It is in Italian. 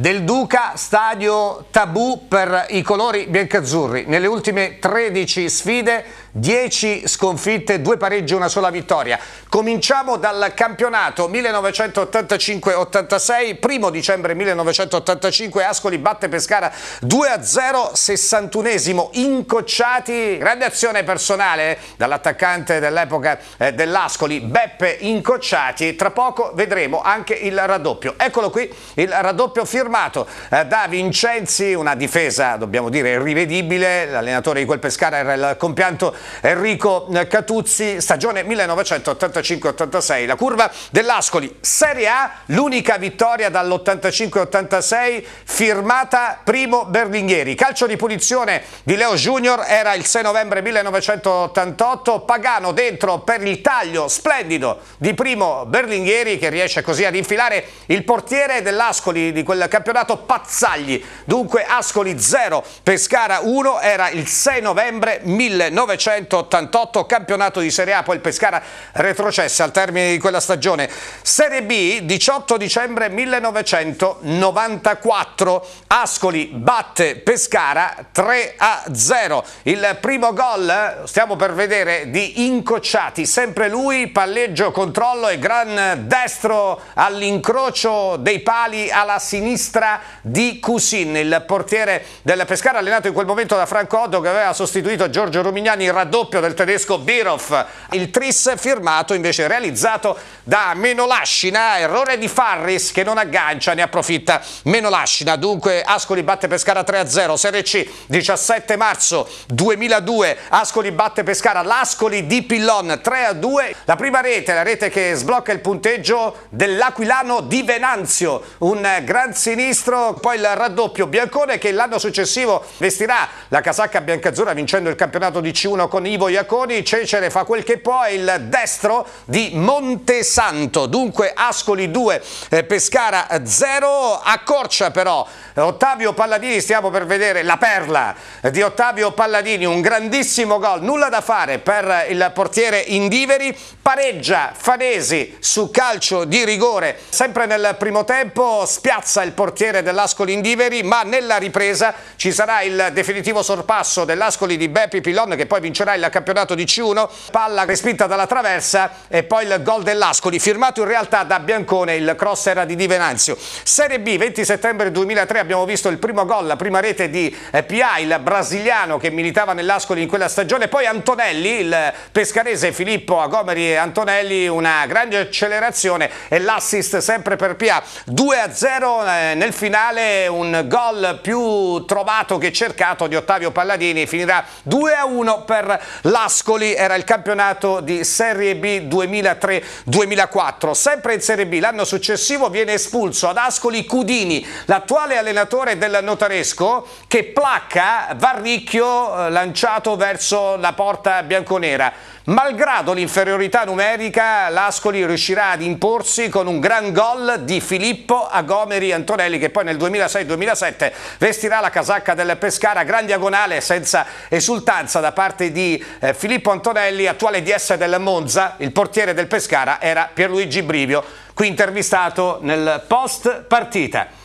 del Duca, stadio tabù per i colori biancazzurri. Nelle ultime 13 sfide 10 sconfitte, 2 pareggi, e una sola vittoria. Cominciamo dal campionato 1985-86, primo dicembre 1985 Ascoli batte Pescara 2-0, 61esimo, incocciati, grande azione personale dall'attaccante dell'epoca eh, dell'Ascoli, Beppe Incocciati, tra poco vedremo anche il raddoppio. Eccolo qui, il raddoppio firmato eh, da Vincenzi, una difesa dobbiamo dire irrivedibile, l'allenatore di quel Pescara era il compianto Enrico Catuzzi, stagione 1985-86, la curva dell'Ascoli, Serie A, l'unica vittoria dall'85-86 firmata Primo Berlinghieri, calcio di punizione di Leo Junior era il 6 novembre 1988, Pagano dentro per il taglio splendido di Primo Berlinghieri che riesce così ad infilare il portiere dell'Ascoli di quel campionato Pazzagli, dunque Ascoli 0, Pescara 1, era il 6 novembre 1988. 1988, campionato di Serie A, poi il Pescara retrocesse al termine di quella stagione. Serie B, 18 dicembre 1994, Ascoli batte Pescara 3 a 0. Il primo gol, stiamo per vedere, di Incocciati, sempre lui, palleggio, controllo e gran destro all'incrocio dei pali alla sinistra di Cusin, il portiere del Pescara allenato in quel momento da Franco Oddo che aveva sostituito Giorgio Romignani in raddoppio del tedesco Birov, il tris firmato invece realizzato da Menolascina, errore di Farris che non aggancia, ne approfitta Menolascina, dunque Ascoli batte Pescara 3-0, Serie C 17 marzo 2002, Ascoli batte Pescara, l'Ascoli di Pillon 3-2, la prima rete, la rete che sblocca il punteggio dell'Aquilano di Venanzio, un gran sinistro, poi il raddoppio Biancone che l'anno successivo vestirà la casacca biancazzurra vincendo il campionato di C1 con Ivo Iaconi, Cecere fa quel che può, il destro di Montesanto, dunque Ascoli 2, eh, Pescara 0, accorcia però eh, Ottavio Palladini, stiamo per vedere la perla di Ottavio Palladini, un grandissimo gol, nulla da fare per il portiere Indiveri, pareggia Fanesi su calcio di rigore, sempre nel primo tempo spiazza il portiere dell'Ascoli Indiveri, ma nella ripresa ci sarà il definitivo sorpasso dell'Ascoli di Beppi Pilon che poi vincerà il campionato di C1, palla respinta dalla traversa e poi il gol dell'Ascoli, firmato in realtà da Biancone, il cross era di Di Venanzio. Serie B, 20 settembre 2003 abbiamo visto il primo gol, la prima rete di eh, Pia, il brasiliano che militava nell'Ascoli in quella stagione, poi Antonelli, il pescarese Filippo Agomeri e Antonelli, una grande accelerazione e l'assist sempre per Pia, 2-0 eh, nel finale, un gol più trovato che cercato di Ottavio Palladini, finirà 2-1 per l'Ascoli, era il campionato di Serie B 2003-2004, sempre in Serie B, l'anno successivo viene espulso ad Ascoli Cudini, l'attuale allenatore allenatore del Notaresco che placca Varricchio eh, lanciato verso la porta bianconera. Malgrado l'inferiorità numerica, l'Ascoli riuscirà ad imporsi con un gran gol di Filippo Agomeri Antonelli che poi nel 2006-2007 vestirà la casacca del Pescara, gran diagonale senza esultanza da parte di eh, Filippo Antonelli, attuale DS del Monza, il portiere del Pescara era Pierluigi Brivio, qui intervistato nel post partita.